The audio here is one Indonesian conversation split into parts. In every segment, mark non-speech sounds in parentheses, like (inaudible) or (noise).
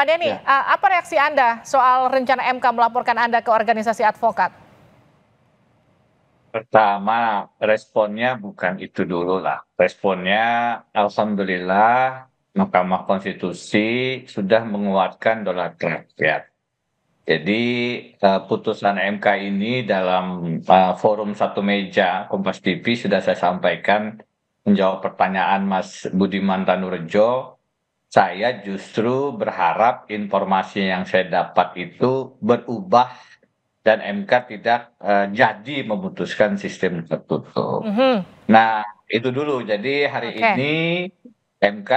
Pak Denny, ya. Eh, apa reaksi Anda soal rencana MK melaporkan Anda ke organisasi advokat? Pertama, responnya bukan itu dulu lah. Responnya, Alhamdulillah, Mahkamah Konstitusi sudah menguatkan dolar rakyat. Jadi eh, putusan MK ini dalam eh, forum satu meja Kompas TV sudah saya sampaikan menjawab pertanyaan Mas Budiman Tanurejo saya justru berharap informasi yang saya dapat itu berubah dan MK tidak eh, jadi memutuskan sistem tertutup. Mm-hmm. Nah itu dulu. Jadi hari okay. ini MK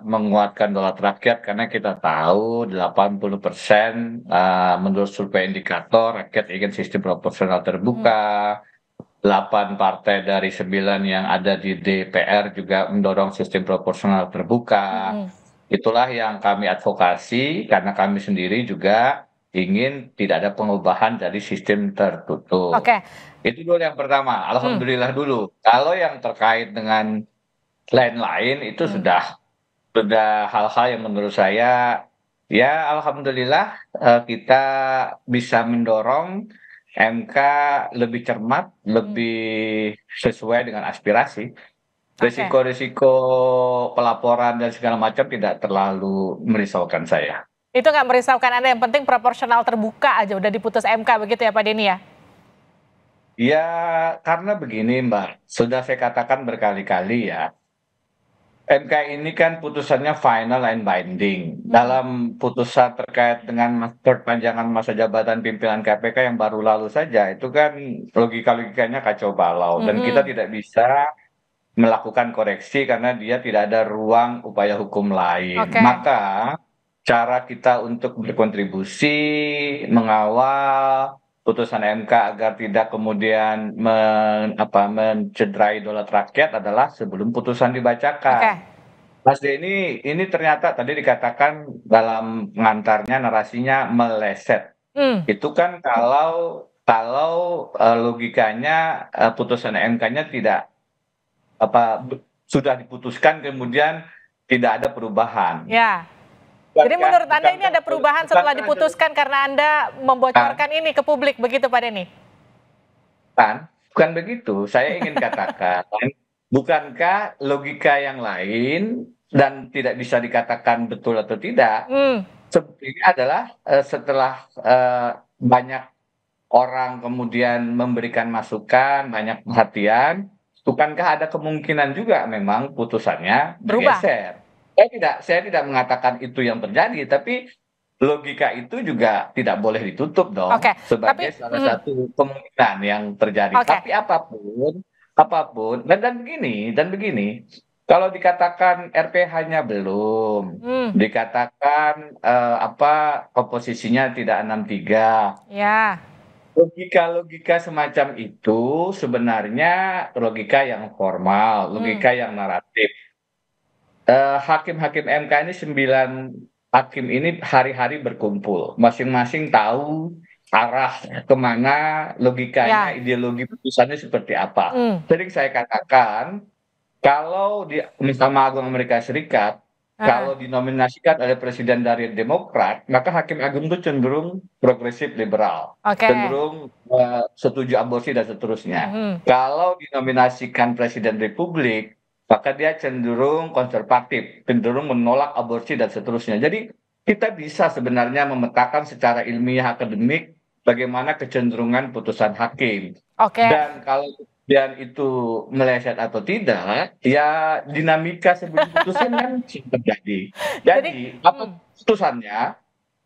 menguatkan dolar rakyat karena kita tahu 80 persen uh, menurut survei indikator rakyat ingin sistem proporsional terbuka. Hmm. 8 partai dari 9 yang ada di DPR juga mendorong sistem proporsional terbuka. Hmm itulah yang kami advokasi karena kami sendiri juga ingin tidak ada pengubahan dari sistem tertutup. Okay. Itu dulu yang pertama. Hmm. Alhamdulillah hmm. dulu. Kalau yang terkait dengan lain-lain itu hmm. sudah sudah hal-hal yang menurut saya ya alhamdulillah eh, kita bisa mendorong MK lebih cermat, hmm. lebih sesuai dengan aspirasi risiko resiko pelaporan dan segala macam tidak terlalu merisaukan saya. Itu nggak merisaukan Anda, yang penting proporsional terbuka aja, udah diputus MK begitu ya Pak Denny ya? Ya, karena begini Mbak, sudah saya katakan berkali-kali ya, MK ini kan putusannya final and binding. Hmm. Dalam putusan terkait dengan perpanjangan masa jabatan pimpinan KPK yang baru lalu saja, itu kan logika-logikanya kacau balau. Hmm. Dan kita hmm. tidak bisa melakukan koreksi karena dia tidak ada ruang upaya hukum lain. Okay. Maka cara kita untuk berkontribusi mengawal putusan MK agar tidak kemudian men, apa, mencederai dolar rakyat adalah sebelum putusan dibacakan. Okay. Mas Denny, ini ternyata tadi dikatakan dalam pengantarnya narasinya meleset. Hmm. Itu kan kalau kalau eh, logikanya eh, putusan MK-nya tidak apa sudah diputuskan kemudian tidak ada perubahan. Ya. Jadi kan? menurut Anda ini ada kan? perubahan setelah kan? diputuskan karena Anda membocorkan ini ke publik begitu Pak Deni? Bukan, bukan begitu. Saya ingin katakan, (laughs) bukankah logika yang lain dan tidak bisa dikatakan betul atau tidak. Hmm. Sebetulnya adalah uh, setelah uh, banyak orang kemudian memberikan masukan, banyak perhatian, bukankah ada kemungkinan juga memang putusannya Berubah. bergeser? Saya tidak, saya tidak mengatakan itu yang terjadi, tapi logika itu juga tidak boleh ditutup dong okay. sebagai tapi, salah hmm. satu kemungkinan yang terjadi. Okay. Tapi apapun, apapun dan, dan begini dan begini, kalau dikatakan RPH-nya belum, hmm. dikatakan uh, apa komposisinya tidak enam tiga. Yeah logika-logika semacam itu sebenarnya logika yang formal, hmm. logika hmm. yang naratif. Eh, hakim-hakim uh, MK ini sembilan hakim ini hari-hari berkumpul, masing-masing tahu arah kemana logikanya, ya. ideologi putusannya seperti apa. Hmm. Sering saya katakan, kalau di Mahkamah Agung Amerika Serikat Ah. kalau dinominasikan oleh presiden dari demokrat maka hakim agung itu cenderung progresif liberal cenderung eh, setuju aborsi dan seterusnya hmm. kalau dinominasikan presiden republik maka dia cenderung konservatif cenderung menolak aborsi dan seterusnya jadi kita bisa sebenarnya memetakan secara ilmiah akademik bagaimana kecenderungan putusan hakim dan kalau dan itu meleset atau tidak ya dinamika sebelum putusan kan (laughs) terjadi jadi, jadi apa hmm. putusannya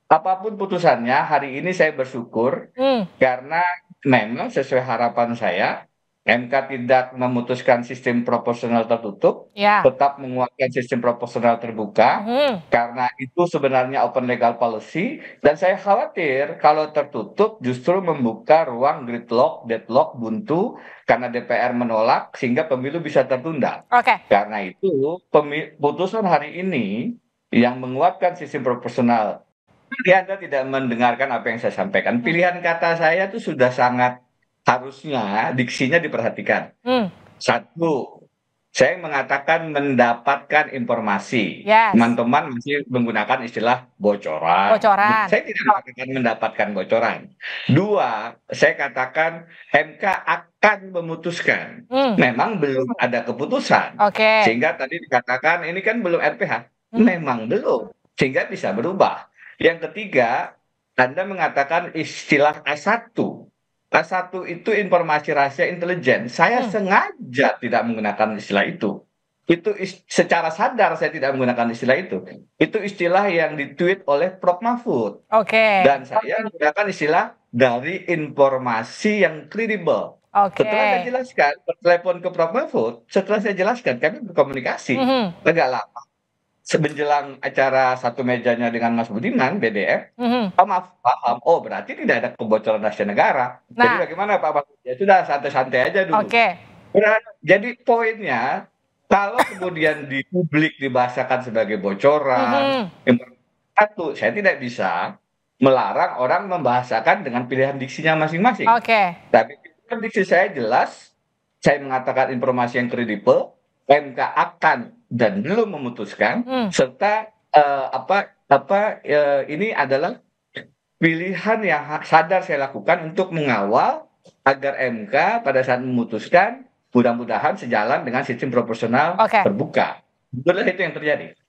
apapun putusannya hari ini saya bersyukur hmm. karena memang sesuai harapan saya mk tidak memutuskan sistem proporsional tertutup ya. tetap menguatkan sistem proporsional terbuka hmm. karena itu sebenarnya open legal policy dan saya khawatir kalau tertutup justru membuka ruang gridlock deadlock buntu karena DPR menolak sehingga pemilu bisa tertunda okay. karena itu putusan hari ini yang menguatkan sistem proporsional. Anda tidak mendengarkan apa yang saya sampaikan. Hmm. Pilihan kata saya itu sudah sangat harusnya diksinya diperhatikan. Hmm. Satu, saya mengatakan mendapatkan informasi. Teman-teman yes. masih menggunakan istilah bocoran. Bocoran. Saya tidak mengatakan mendapatkan bocoran. Dua, saya katakan MK akan memutuskan. Hmm. Memang belum ada keputusan. Okay. Sehingga tadi dikatakan ini kan belum RPH. Hmm. Memang belum. Sehingga bisa berubah. Yang ketiga, Anda mengatakan istilah s 1 Nah, satu itu informasi rahasia intelijen saya hmm. sengaja tidak menggunakan istilah itu itu secara sadar saya tidak menggunakan istilah itu itu istilah yang ditweet oleh Prof Mahfud okay. dan saya menggunakan istilah dari informasi yang kredibel Okay. Setelah saya jelaskan, telepon ke Prof Mahfud, setelah saya jelaskan, kami berkomunikasi. Mm -hmm. Tidak lama sebenjelang acara satu mejanya dengan Mas Budiman BDF, mm-hmm. oh maaf paham, oh berarti tidak ada kebocoran rahasia negara. Nah. Jadi bagaimana Pak Mas? Ya sudah santai-santai aja dulu. Oke. Okay. Nah, jadi poinnya kalau kemudian di publik dibahasakan sebagai bocoran, mm-hmm. satu saya tidak bisa melarang orang membahasakan dengan pilihan diksinya masing-masing. Oke. Okay. Tapi diksi saya jelas, saya mengatakan informasi yang kredibel, MK akan dan belum memutuskan hmm. serta uh, apa apa uh, ini adalah pilihan yang sadar saya lakukan untuk mengawal agar MK pada saat memutuskan mudah-mudahan sejalan dengan sistem proporsional okay. terbuka. Betul itu yang terjadi.